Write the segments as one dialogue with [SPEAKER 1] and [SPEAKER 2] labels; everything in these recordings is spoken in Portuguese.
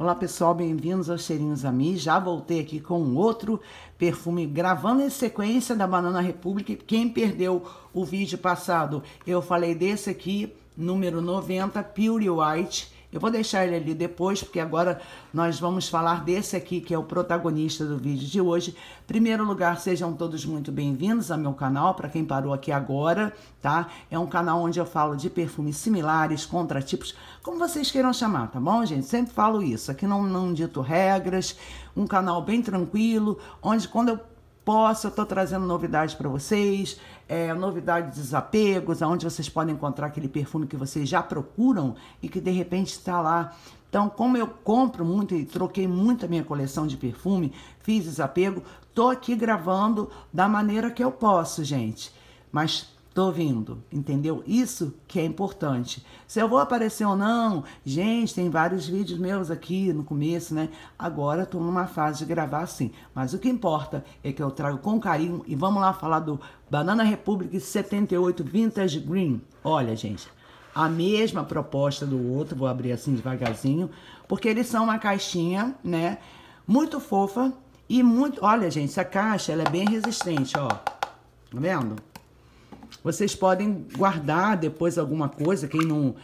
[SPEAKER 1] Olá pessoal, bem-vindos aos Cheirinhos a mim. Já voltei aqui com outro perfume, gravando em sequência da Banana República. Quem perdeu o vídeo passado, eu falei desse aqui, número 90, Pure White eu vou deixar ele ali depois, porque agora nós vamos falar desse aqui, que é o protagonista do vídeo de hoje. Primeiro lugar, sejam todos muito bem-vindos ao meu canal, para quem parou aqui agora, tá? É um canal onde eu falo de perfumes similares, contratipos, como vocês queiram chamar, tá bom, gente? Sempre falo isso, aqui não, não dito regras, um canal bem tranquilo, onde quando eu posso, eu estou trazendo novidades para vocês, é, novidades de desapegos, aonde vocês podem encontrar aquele perfume que vocês já procuram e que de repente está lá. Então, como eu compro muito e troquei muito a minha coleção de perfume, fiz desapego, tô aqui gravando da maneira que eu posso, gente. Mas Tô vindo, entendeu? Isso que é importante. Se eu vou aparecer ou não, gente, tem vários vídeos meus aqui no começo, né? Agora tô numa fase de gravar sim. Mas o que importa é que eu trago com carinho e vamos lá falar do Banana Republic 78 Vintage Green. Olha, gente, a mesma proposta do outro, vou abrir assim devagarzinho, porque eles são uma caixinha, né? Muito fofa e muito. Olha, gente, essa caixa ela é bem resistente, ó. Tá vendo? Vocês podem guardar depois alguma coisa, quem não.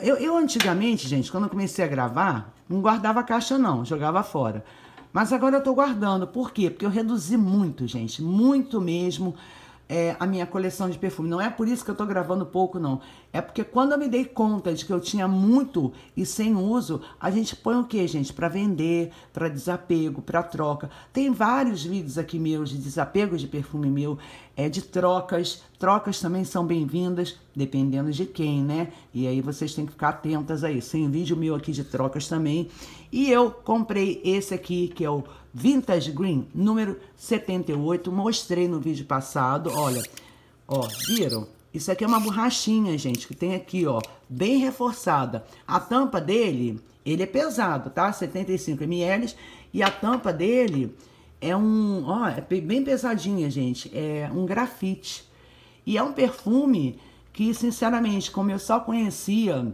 [SPEAKER 1] Eu, eu antigamente, gente, quando eu comecei a gravar, não guardava caixa, não, jogava fora. Mas agora eu tô guardando. Por quê? Porque eu reduzi muito, gente. Muito mesmo é, a minha coleção de perfume. Não é por isso que eu tô gravando pouco, não. É porque quando eu me dei conta de que eu tinha muito e sem uso, a gente põe o que, gente? Para vender, para desapego, para troca. Tem vários vídeos aqui meus de desapego de perfume meu, é, de trocas. Trocas também são bem-vindas dependendo de quem, né? E aí vocês têm que ficar atentas a isso. Tem um vídeo meu aqui de trocas também. E eu comprei esse aqui, que é o Vintage Green, número 78. Mostrei no vídeo passado, olha. Ó, viram? Isso aqui é uma borrachinha, gente, que tem aqui, ó, bem reforçada. A tampa dele, ele é pesado, tá? 75 ml. E a tampa dele é um, ó, é bem pesadinha, gente. É um grafite. E é um perfume que, sinceramente, como eu só conhecia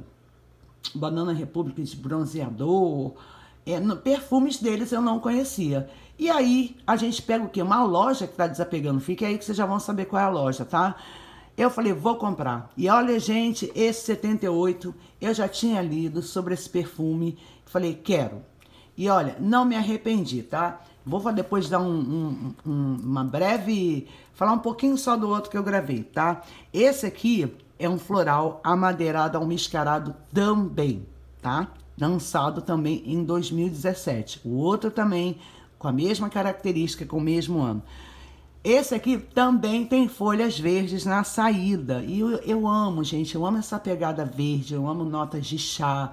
[SPEAKER 1] Banana Republic de bronzeador, é, no, perfumes deles eu não conhecia. E aí, a gente pega o quê? Uma loja que está desapegando. Fique aí que vocês já vão saber qual é a loja, tá? Eu falei, vou comprar. E olha, gente, esse 78, eu já tinha lido sobre esse perfume. Falei, quero. E olha, não me arrependi, tá? Vou depois dar um, um, um, uma breve. falar um pouquinho só do outro que eu gravei, tá? Esse aqui é um floral amadeirado almiscarado também, tá? Lançado também em 2017. O outro também com a mesma característica, com o mesmo ano. Esse aqui também tem folhas verdes na saída. E eu, eu, amo, gente, eu amo essa pegada verde, eu amo notas de chá.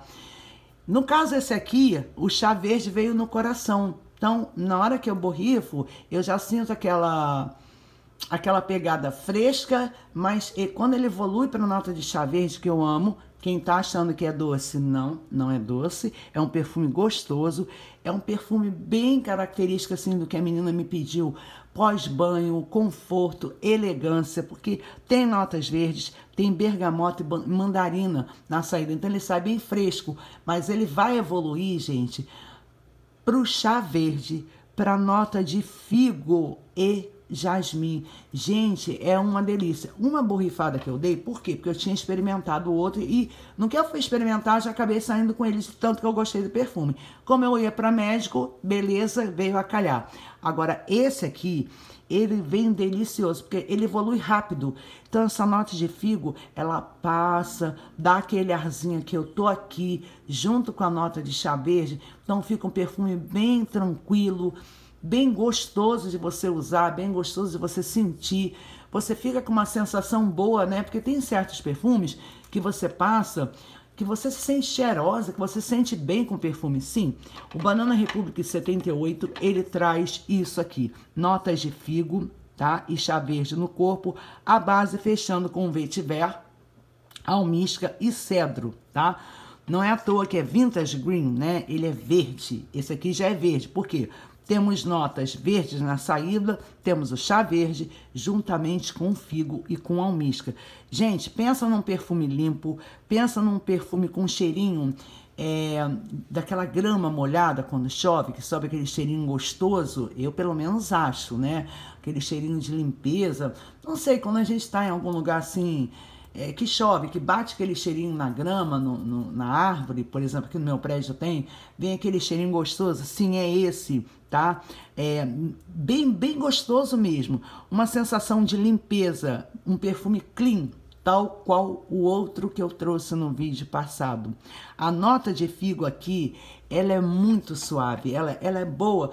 [SPEAKER 1] No caso esse aqui, o chá verde veio no coração. Então, na hora que eu borrifo, eu já sinto aquela aquela pegada fresca, mas quando ele evolui para nota de chá verde que eu amo, quem está achando que é doce, não, não é doce, é um perfume gostoso, é um perfume bem característico assim do que a menina me pediu, pós-banho, conforto, elegância, porque tem notas verdes, tem bergamota e mandarina na saída, então ele sai bem fresco, mas ele vai evoluir, gente, para o chá verde, para a nota de figo e jasmim. Gente, é uma delícia. Uma borrifada que eu dei, por quê? Porque eu tinha experimentado o outro e no que eu fui experimentar, já acabei saindo com eles tanto que eu gostei do perfume. Como eu ia para médico, beleza, veio a calhar. Agora, esse aqui, ele vem delicioso, porque ele evolui rápido. Então, essa nota de figo, ela passa, dá aquele arzinho que eu tô aqui, junto com a nota de chá verde. Então, fica um perfume bem tranquilo, bem gostoso de você usar, bem gostoso de você sentir. Você fica com uma sensação boa, né? Porque tem certos perfumes que você passa que você se sente cheirosa, que você se sente bem com perfume. Sim, o Banana Republic 78, ele traz isso aqui. Notas de figo, tá? E chá verde no corpo. A base fechando com vetiver, almíscar e cedro, tá? Não é à toa que é vintage green, né? Ele é verde. Esse aqui já é verde. Por quê? Temos notas verdes na saída, temos o chá verde, juntamente com o figo e com a almíscar. Gente, pensa num perfume limpo, pensa num perfume com um cheirinho é, daquela grama molhada quando chove, que sobe aquele cheirinho gostoso, eu pelo menos acho, né? Aquele cheirinho de limpeza. Não sei, quando a gente está em algum lugar assim, é, que chove, que bate aquele cheirinho na grama, no, no, na árvore, por exemplo, aqui no meu prédio tem, vem aquele cheirinho gostoso, sim, é esse tá? É bem, bem gostoso mesmo. Uma sensação de limpeza, um perfume clean, tal qual o outro que eu trouxe no vídeo passado. A nota de figo aqui, ela é muito suave, ela, ela é boa.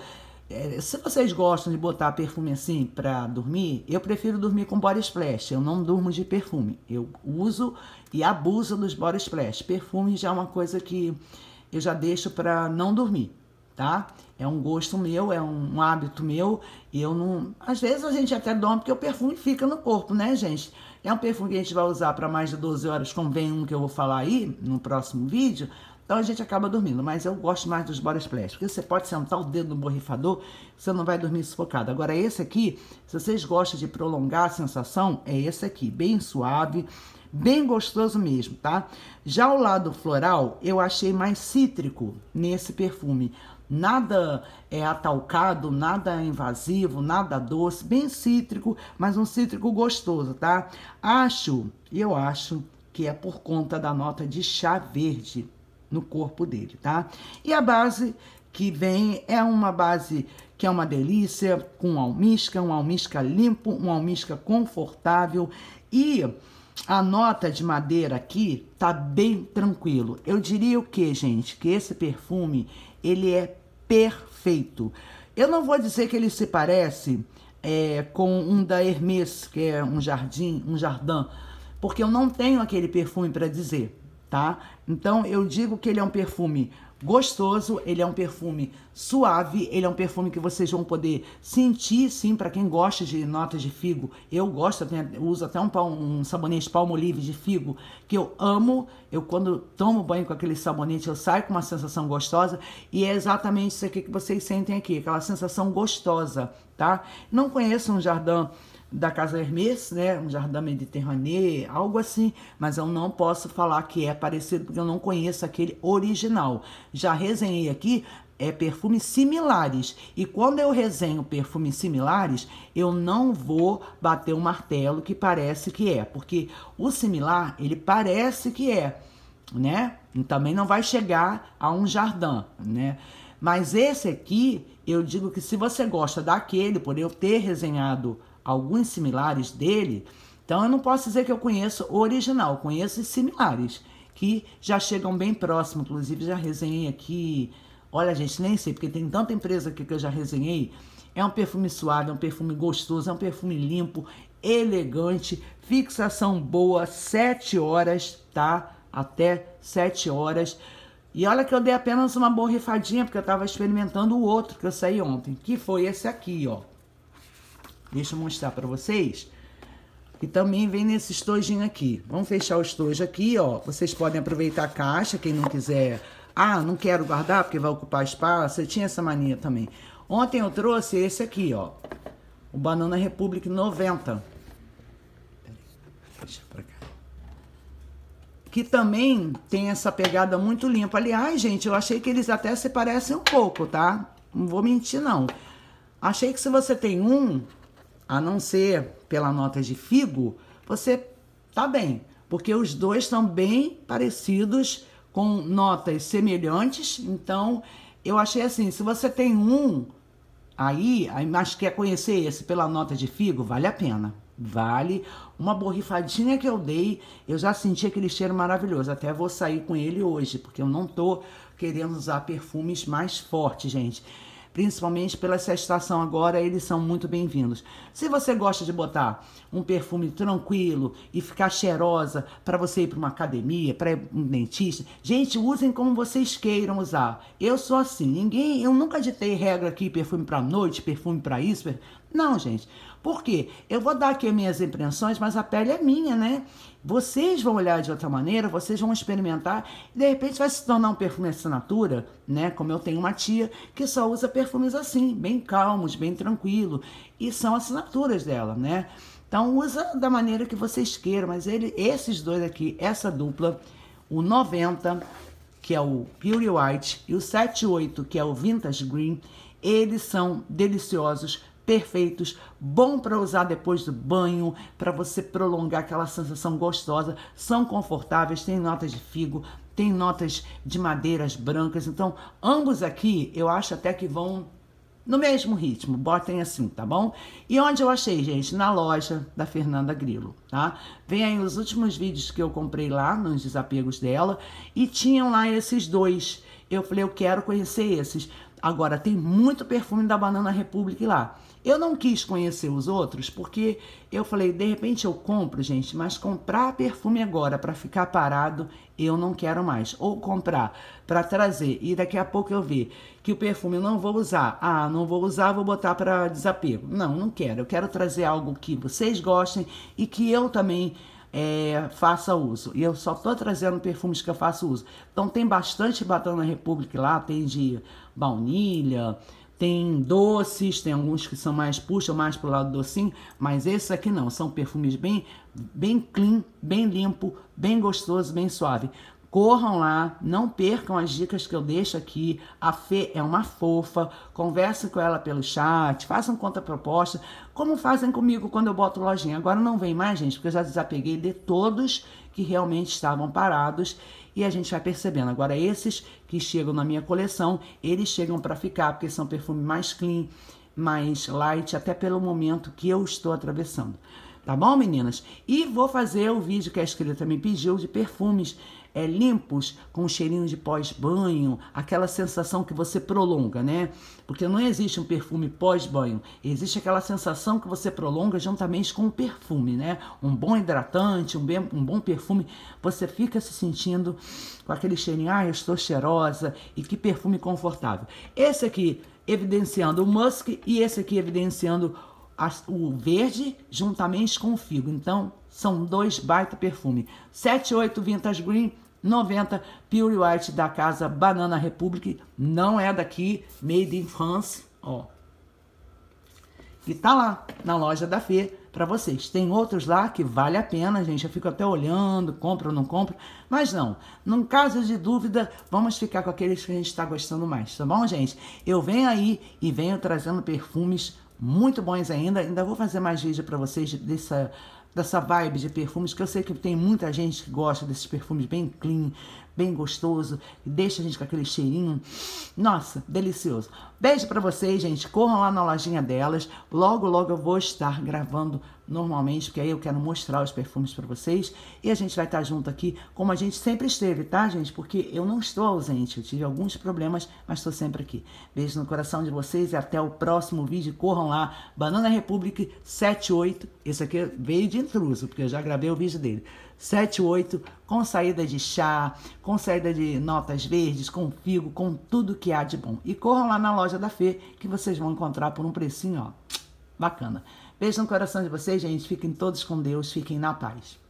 [SPEAKER 1] É, se vocês gostam de botar perfume assim para dormir, eu prefiro dormir com body splash. Eu não durmo de perfume. Eu uso e abuso dos body splash. Perfume já é uma coisa que eu já deixo para não dormir, tá? É um gosto meu, é um hábito meu. E eu não. Às vezes a gente até dorme porque o perfume fica no corpo, né, gente? É um perfume que a gente vai usar para mais de 12 horas, convém um que eu vou falar aí no próximo vídeo. Então a gente acaba dormindo, mas eu gosto mais dos body splash, porque você pode sentar o dedo no borrifador, você não vai dormir sufocado. Agora esse aqui, se vocês gostam de prolongar a sensação, é esse aqui, bem suave, bem gostoso mesmo, tá? Já o lado floral, eu achei mais cítrico nesse perfume nada é atalcado, nada é invasivo, nada doce, bem cítrico, mas um cítrico gostoso, tá? Acho, eu acho que é por conta da nota de chá verde no corpo dele, tá? E a base que vem é uma base que é uma delícia, com almisca, um almisca limpo, um almisca confortável e a nota de madeira aqui tá bem tranquilo. Eu diria o que, gente? Que esse perfume, ele é perfeito. Eu não vou dizer que ele se parece é, com um da Hermes, que é um jardim, um jardim, porque eu não tenho aquele perfume para dizer, tá? Então eu digo que ele é um perfume gostoso, ele é um perfume suave, ele é um perfume que vocês vão poder sentir, sim, para quem gosta de notas de figo. Eu gosto, eu uso até um, um sabonete palmo livre de figo, que eu amo. Eu quando tomo banho com aquele sabonete, eu saio com uma sensação gostosa e é exatamente isso aqui que vocês sentem aqui, aquela sensação gostosa, tá? Não conheço um jardim da Casa Hermes, né? Um Jardim Mediterrâneo, algo assim, mas eu não posso falar que é parecido porque eu não conheço aquele original. Já resenhei aqui é perfumes similares. E quando eu resenho perfumes similares, eu não vou bater o um martelo que parece que é, porque o similar, ele parece que é, né? E também não vai chegar a um jardim, né? Mas esse aqui, eu digo que se você gosta daquele, por eu ter resenhado alguns similares dele, então eu não posso dizer que eu conheço o original, conheço os similares, que já chegam bem próximo, inclusive já resenhei aqui. Olha, gente, nem sei, porque tem tanta empresa aqui que eu já resenhei. É um perfume suave, é um perfume gostoso, é um perfume limpo, elegante, fixação boa, 7 horas, tá? Até 7 horas. E olha que eu dei apenas uma borrifadinha, porque eu tava experimentando o outro que eu saí ontem, que foi esse aqui, ó. Deixa eu mostrar para vocês. E também vem nesse estojinho aqui. Vamos fechar o estojo aqui, ó. Vocês podem aproveitar a caixa, quem não quiser... Ah, não quero guardar porque vai ocupar espaço. Eu tinha essa mania também. Ontem eu trouxe esse aqui, ó. O Banana Republic 90. Deixa pra cá. Que também tem essa pegada muito limpa. Aliás, gente, eu achei que eles até se parecem um pouco, tá? Não vou mentir, não. Achei que se você tem um, a não ser pela nota de figo, você tá bem, porque os dois são bem parecidos com notas semelhantes. Então, eu achei assim, se você tem um aí, mas quer conhecer esse pela nota de figo, vale a pena. Vale uma borrifadinha que eu dei, eu já senti aquele cheiro maravilhoso. Até vou sair com ele hoje, porque eu não tô querendo usar perfumes mais fortes, gente principalmente pela essa estação agora, eles são muito bem-vindos. Se você gosta de botar um perfume tranquilo e ficar cheirosa para você ir para uma academia, para um dentista, gente, usem como vocês queiram usar. Eu sou assim, ninguém, eu nunca ditei regra aqui, perfume para noite, perfume para isso, per... não, gente. Por quê? Eu vou dar aqui minhas impressões, mas a pele é minha, né? Vocês vão olhar de outra maneira, vocês vão experimentar, e de repente vai se tornar um perfume assinatura, né? Como eu tenho uma tia que só usa perfumes assim, bem calmos, bem tranquilo, e são assinaturas dela, né? Então usa da maneira que vocês queiram, mas ele, esses dois aqui, essa dupla, o 90, que é o Pure White, e o 78, que é o Vintage Green, eles são deliciosos perfeitos, bom para usar depois do banho, para você prolongar aquela sensação gostosa, são confortáveis, tem notas de figo, tem notas de madeiras brancas. Então, ambos aqui eu acho até que vão no mesmo ritmo, botem assim, tá bom? E onde eu achei, gente? Na loja da Fernanda Grilo, tá? Vem aí os últimos vídeos que eu comprei lá, nos desapegos dela, e tinham lá esses dois. Eu falei, eu quero conhecer esses. Agora, tem muito perfume da Banana Republic lá. Eu não quis conhecer os outros porque eu falei, de repente eu compro, gente, mas comprar perfume agora para ficar parado, eu não quero mais. Ou comprar para trazer e daqui a pouco eu ver que o perfume eu não vou usar. Ah, não vou usar, vou botar para desapego. Não, não quero. Eu quero trazer algo que vocês gostem e que eu também é, faça uso. E eu só tô trazendo perfumes que eu faço uso. Então tem bastante batana Republic lá, tem de baunilha, tem doces, tem alguns que são mais, puxam mais pro lado docinho, mas esses aqui não, são perfumes bem, bem clean, bem limpo, bem gostoso, bem suave. Corram lá, não percam as dicas que eu deixo aqui. A Fê é uma fofa, converse com ela pelo chat, façam contraproposta, como fazem comigo quando eu boto lojinha. Agora não vem mais, gente, porque eu já desapeguei de todos que realmente estavam parados e a gente vai percebendo. Agora esses que chegam na minha coleção, eles chegam para ficar porque são perfumes mais clean, mais light, até pelo momento que eu estou atravessando. Tá bom, meninas? E vou fazer o vídeo que a escrita me pediu de perfumes é, limpos, com um cheirinho de pós-banho, aquela sensação que você prolonga, né? Porque não existe um perfume pós-banho, existe aquela sensação que você prolonga juntamente com o perfume, né? Um bom hidratante, um, bem, um bom perfume, você fica se sentindo com aquele cheirinho, ah, eu estou cheirosa, e que perfume confortável. Esse aqui evidenciando o musk e esse aqui evidenciando o verde juntamente com o figo. Então, são dois baita perfume. 78 Vintage Green, 90 Pure White da casa Banana Republic. Não é daqui, made in France, ó. E tá lá na loja da Fê para vocês. Tem outros lá que vale a pena, gente. Eu fico até olhando, compro ou não compro. Mas não, num caso de dúvida, vamos ficar com aqueles que a gente está gostando mais, tá bom, gente? Eu venho aí e venho trazendo perfumes muito bons ainda. Ainda vou fazer mais vídeo para vocês dessa dessa vibe de perfumes, que eu sei que tem muita gente que gosta desses perfumes bem clean, bem gostoso, e deixa a gente com aquele cheirinho. Nossa, delicioso. Beijo para vocês, gente. Corram lá na lojinha delas. Logo, logo eu vou estar gravando normalmente, porque aí eu quero mostrar os perfumes para vocês. E a gente vai estar junto aqui, como a gente sempre esteve, tá, gente? Porque eu não estou ausente, eu tive alguns problemas, mas estou sempre aqui. Beijo no coração de vocês e até o próximo vídeo. Corram lá, Banana Republic 78. Esse aqui veio de intruso, porque eu já gravei o vídeo dele. 7, 8, com saída de chá, com saída de notas verdes, com figo, com tudo que há de bom. E corram lá na loja da Fê, que vocês vão encontrar por um precinho, ó, bacana. Beijo no coração de vocês, gente. Fiquem todos com Deus, fiquem na paz.